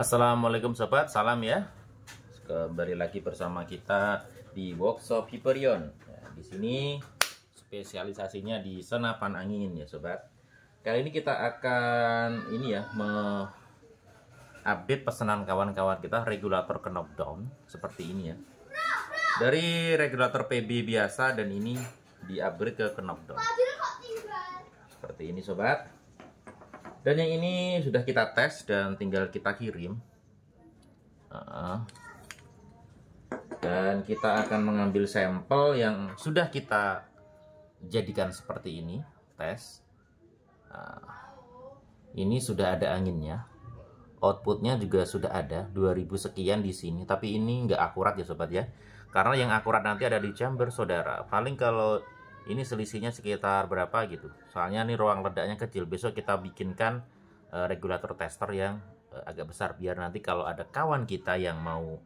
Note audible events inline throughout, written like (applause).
Assalamualaikum sobat, salam ya. Kembali lagi bersama kita di workshop Hyperion. Ya, di sini spesialisasinya di senapan angin ya sobat. Kali ini kita akan ini ya update pesanan kawan-kawan kita regulator knockdown seperti ini ya. Dari regulator PB biasa dan ini di upgrade ke knockdown. Seperti ini sobat dan yang ini sudah kita tes dan tinggal kita kirim dan kita akan mengambil sampel yang sudah kita jadikan seperti ini tes ah, ini sudah ada anginnya outputnya juga sudah ada 2000 sekian di sini tapi ini nggak akurat ya sobat ya karena yang akurat nanti ada di chamber saudara paling kalau ini selisihnya sekitar berapa gitu soalnya ini ruang ledaknya kecil besok kita bikinkan uh, regulator tester yang uh, agak besar biar nanti kalau ada kawan kita yang mau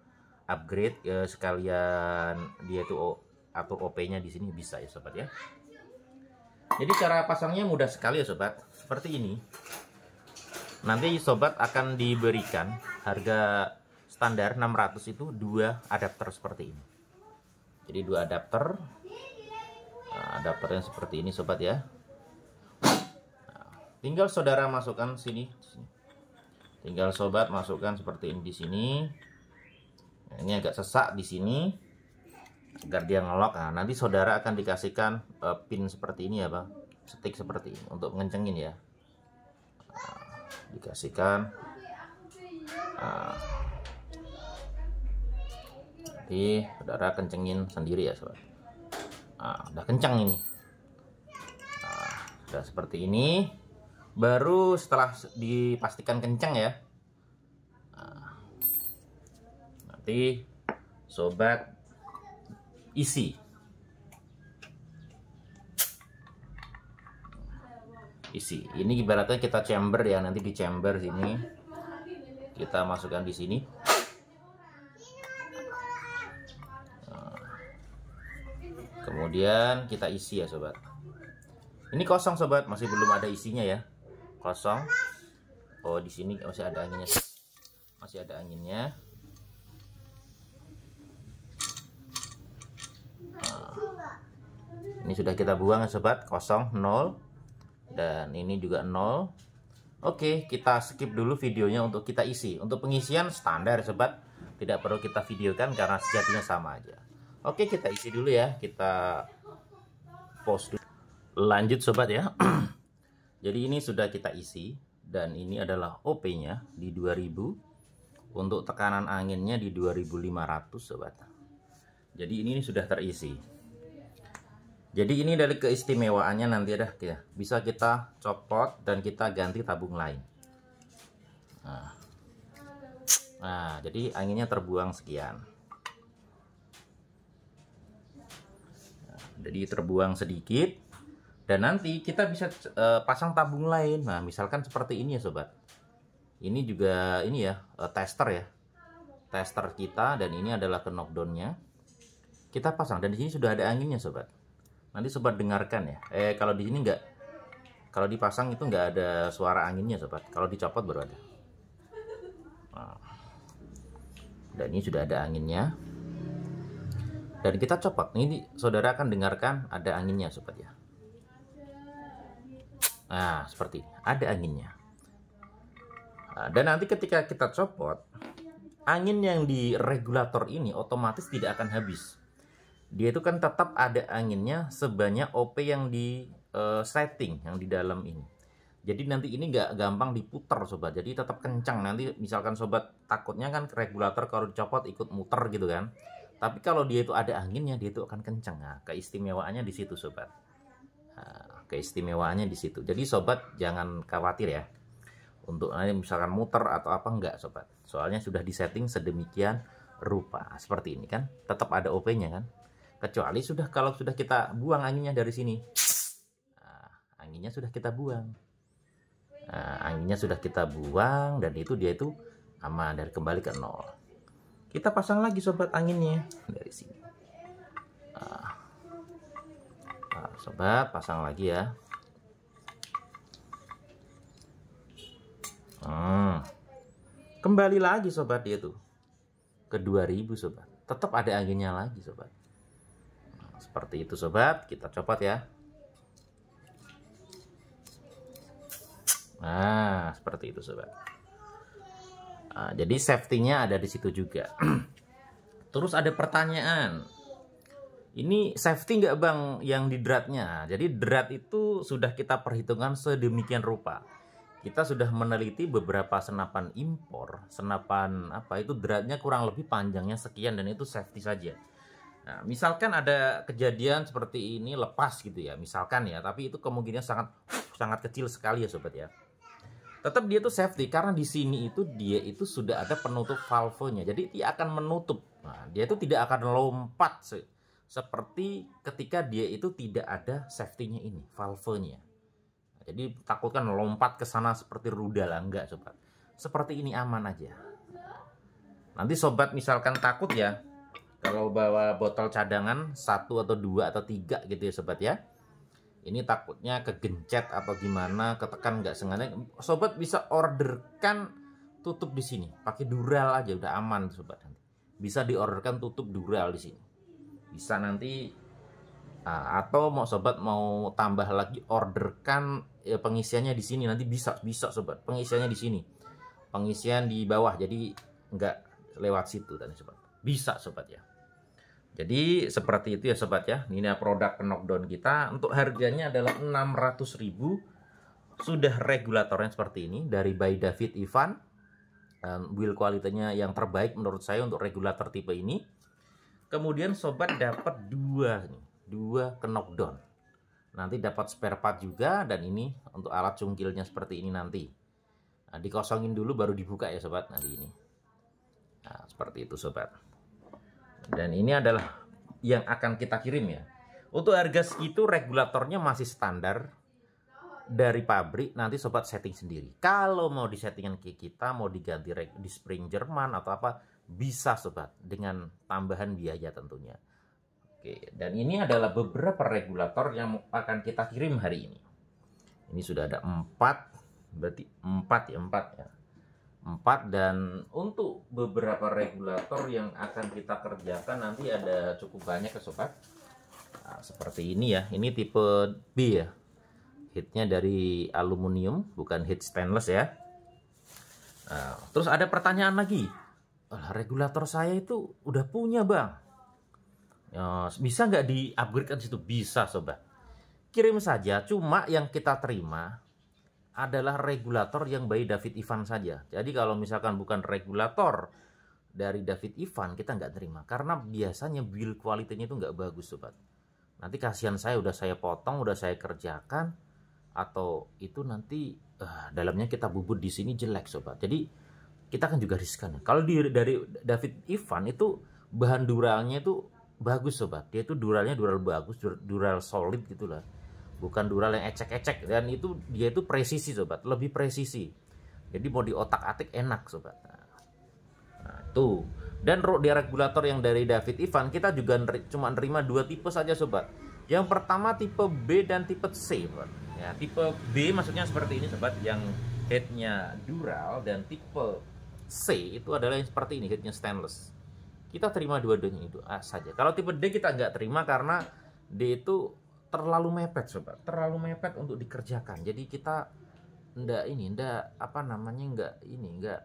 upgrade uh, sekalian dia tuh atau OP nya di sini bisa ya sobat ya jadi cara pasangnya mudah sekali ya sobat seperti ini nanti sobat akan diberikan harga standar 600 itu dua adapter seperti ini jadi dua adapter nah, adapternya seperti ini sobat ya nah, tinggal saudara masukkan sini, tinggal sobat masukkan seperti ini di sini nah, ini agak sesak di sini agar dia ngelok nah nanti saudara akan dikasihkan uh, pin seperti ini ya bang stick seperti ini untuk mengencengin ya nah, dikasihkan nah, nanti saudara kencengin sendiri ya sobat nah, udah kencang ini nah, udah seperti ini baru setelah dipastikan kencang ya nah, nanti sobat isi isi ini ibaratnya kita chamber ya nanti di chamber sini kita masukkan di sini kemudian kita isi ya sobat ini kosong sobat masih belum ada isinya ya kosong oh di sini masih ada anginnya masih ada anginnya nah, ini sudah kita buang ya sobat kosong nol dan ini juga nol Oke kita skip dulu videonya untuk kita isi untuk pengisian standar sobat tidak perlu kita videokan karena sejatinya sama aja Oke kita isi dulu ya kita post dulu lanjut sobat ya (clears throat) jadi ini sudah kita isi dan ini adalah OP nya di 2000 untuk tekanan anginnya di 2500 sobat jadi ini sudah terisi jadi ini dari keistimewaannya nanti ada ya bisa kita copot dan kita ganti tabung lain nah, nah jadi anginnya terbuang sekian jadi terbuang sedikit dan nanti kita bisa uh, pasang tabung lain nah misalkan seperti ini ya sobat ini juga ini ya uh, tester ya tester kita dan ini adalah ke knockdownnya kita pasang dan di sini sudah ada anginnya sobat nanti sobat dengarkan ya eh kalau di sini nggak kalau dipasang itu enggak ada suara anginnya sobat kalau dicopot baru ada nah. dan ini sudah ada anginnya dan kita copot. Ini saudara akan dengarkan ada anginnya sobat ya. Nah, seperti ada anginnya. Nah, dan nanti ketika kita copot, angin yang di regulator ini otomatis tidak akan habis. Dia itu kan tetap ada anginnya sebanyak OP yang di uh, setting, yang di dalam ini. Jadi nanti ini nggak gampang diputar sobat. Jadi tetap kencang. Nanti misalkan sobat takutnya kan regulator kalau dicopot ikut muter gitu kan. Tapi kalau dia itu ada anginnya, dia itu akan kenceng, Nah, keistimewaannya di situ, sobat. Nah, keistimewaannya di situ. Jadi sobat jangan khawatir ya. Untuk nanti misalkan muter atau apa enggak, sobat. Soalnya sudah disetting sedemikian rupa seperti ini kan. Tetap ada OP-nya kan. Kecuali sudah kalau sudah kita buang anginnya dari sini. Nah, anginnya sudah kita buang. Nah, anginnya sudah kita buang dan itu dia itu aman dari kembali ke nol kita pasang lagi sobat anginnya dari sini nah, sobat pasang lagi ya hmm. kembali lagi sobat dia tuh ke 2000 sobat tetap ada anginnya lagi sobat nah, seperti itu sobat kita copot ya nah seperti itu sobat Ah, jadi safety-nya ada di situ juga. (clears throat) Terus ada pertanyaan. Ini safety nggak bang yang di dratnya? Jadi drat itu sudah kita perhitungkan sedemikian rupa. Kita sudah meneliti beberapa senapan impor, senapan apa itu dratnya kurang lebih panjangnya sekian dan itu safety saja. Nah, misalkan ada kejadian seperti ini lepas gitu ya, misalkan ya, tapi itu kemungkinan sangat sangat kecil sekali ya sobat ya tetap dia tuh safety karena di sini itu dia itu sudah ada penutup valve-nya, jadi dia akan menutup nah, dia itu tidak akan lompat se seperti ketika dia itu tidak ada safety-nya ini valve nah, jadi takutkan lompat ke sana seperti rudal enggak sobat seperti ini aman aja nanti sobat misalkan takut ya kalau bawa botol cadangan satu atau dua atau tiga gitu ya sobat ya ini takutnya kegencet atau gimana ketekan nggak sengaja sobat bisa orderkan tutup di sini pakai dural aja udah aman sobat nanti bisa diorderkan tutup dural di sini bisa nanti ah, atau mau sobat mau tambah lagi orderkan ya, pengisiannya di sini nanti bisa bisa sobat pengisiannya di sini pengisian di bawah jadi nggak lewat situ dan sobat bisa sobat ya jadi seperti itu ya sobat ya. Ini produk knockdown kita untuk harganya adalah 600.000. Sudah regulatornya seperti ini dari by David Ivan. Um, build kualitasnya yang terbaik menurut saya untuk regulator tipe ini. Kemudian sobat dapat dua nih, dua knockdown. Nanti dapat spare part juga dan ini untuk alat cungkilnya seperti ini nanti. Nah, dikosongin dulu baru dibuka ya sobat nanti ini. Nah, seperti itu sobat. Dan ini adalah yang akan kita kirim ya. Untuk harga segitu regulatornya masih standar dari pabrik nanti sobat setting sendiri. Kalau mau di settingan kita mau diganti di spring Jerman atau apa bisa sobat dengan tambahan biaya tentunya. Oke, dan ini adalah beberapa regulator yang akan kita kirim hari ini. Ini sudah ada empat, berarti empat ya 4 ya. 4 dan untuk beberapa regulator yang akan kita kerjakan nanti ada cukup banyak ya sobat nah, seperti ini ya ini tipe B ya hitnya dari aluminium bukan hit stainless ya nah, terus ada pertanyaan lagi regulator saya itu udah punya bang ya, bisa nggak di upgrade ke situ bisa sobat kirim saja cuma yang kita terima adalah regulator yang bayi David Ivan saja. Jadi kalau misalkan bukan regulator dari David Ivan kita nggak terima karena biasanya build quality-nya itu nggak bagus sobat. Nanti kasihan saya udah saya potong, udah saya kerjakan atau itu nanti uh, dalamnya kita bubut di sini jelek sobat. Jadi kita kan juga riskan. Kalau di, dari David Ivan itu bahan duralnya itu bagus sobat. Dia itu duralnya dural bagus, dural solid gitulah bukan dural yang ecek-ecek dan itu dia itu presisi sobat lebih presisi jadi mau di otak-atik enak sobat nah, nah tuh dan rok di regulator yang dari David Ivan kita juga neri, cuma nerima dua tipe saja sobat yang pertama tipe B dan tipe C sobat ya tipe B maksudnya seperti ini sobat yang headnya dural dan tipe C itu adalah yang seperti ini headnya stainless kita terima dua-duanya itu A ah, saja kalau tipe D kita nggak terima karena D itu terlalu mepet sobat terlalu mepet untuk dikerjakan jadi kita ndak ini ndak apa namanya nggak ini nggak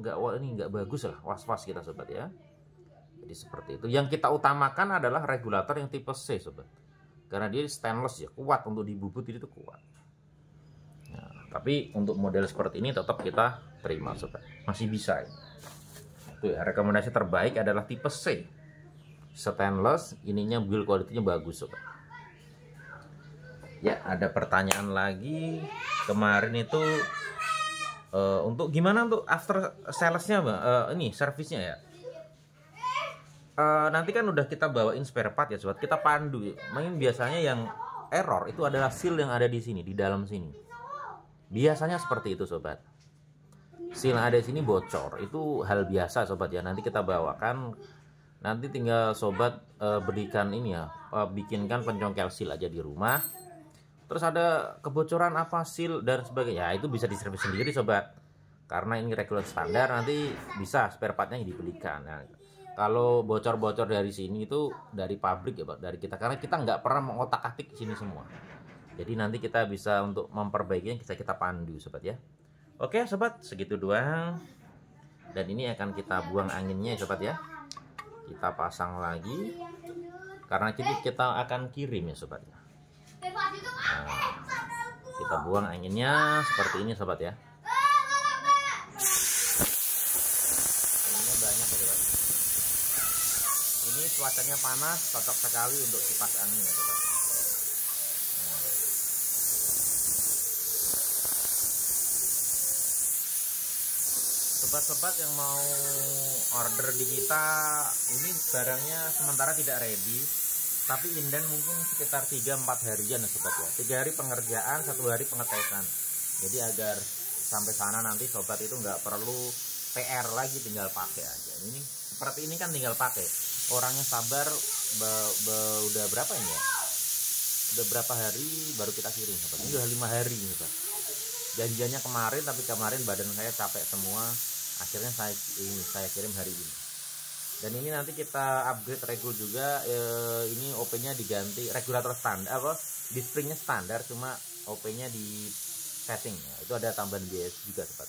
nggak ini nggak bagus lah was was kita sobat ya jadi seperti itu yang kita utamakan adalah regulator yang tipe C sobat karena dia stainless ya kuat untuk dibubut itu kuat nah, tapi untuk model seperti ini tetap kita terima sobat masih bisa ya. Tuh ya, rekomendasi terbaik adalah tipe C stainless ininya build quality-nya bagus sobat Ya, ada pertanyaan lagi. Kemarin itu uh, untuk gimana untuk after salesnya, bang? Uh, eh, ini servisnya ya. Uh, nanti kan udah kita bawain spare part ya, sobat. Kita pandu. Main biasanya yang error itu adalah seal yang ada di sini, di dalam sini. Biasanya seperti itu, sobat. Seal yang ada di sini bocor. Itu hal biasa, sobat ya. Nanti kita bawakan nanti tinggal sobat uh, berikan ini ya uh, bikinkan pencongkel seal aja di rumah terus ada kebocoran apa seal dan sebagainya ya, itu bisa diservis sendiri sobat karena ini regular standar nanti bisa spare partnya yang dibelikan nah, kalau bocor-bocor dari sini itu dari pabrik ya Pak, dari kita karena kita nggak pernah mengotak-atik sini semua. Jadi nanti kita bisa untuk memperbaikinya bisa kita pandu sobat ya. Oke sobat, segitu doang. Dan ini akan kita buang anginnya sobat ya. Kita pasang lagi. Karena kita akan kirim ya sobat ya kita buang anginnya seperti ini sobat ya anginnya banyak ya, sobat ini cuacanya panas cocok sekali untuk kipas angin ya sobat nah. sobat-sobat yang mau order di kita ini barangnya sementara tidak ready tapi inden mungkin sekitar 3-4 harian ya sobat ya tiga hari pengerjaan satu hari pengetesan jadi agar sampai sana nanti sobat itu nggak perlu PR lagi tinggal pakai aja ini seperti ini kan tinggal pakai orangnya sabar be, be, udah berapa ini ya udah berapa hari baru kita kirim sobat ini udah 5 hari sobat janjiannya kemarin tapi kemarin badan saya capek semua akhirnya saya ini saya kirim hari ini dan ini nanti kita upgrade regul juga e, ini OP nya diganti regulator standar eh, apa springnya standar cuma OP nya di setting ya. itu ada tambahan bias juga sobat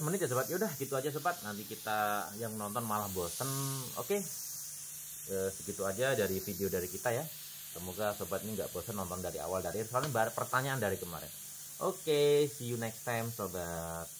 11 menit ya sobat yaudah gitu aja sobat nanti kita yang nonton malah bosen oke okay. Eh, segitu aja dari video dari kita ya semoga sobat ini nggak bosen nonton dari awal dari soalnya pertanyaan dari kemarin oke see you next time sobat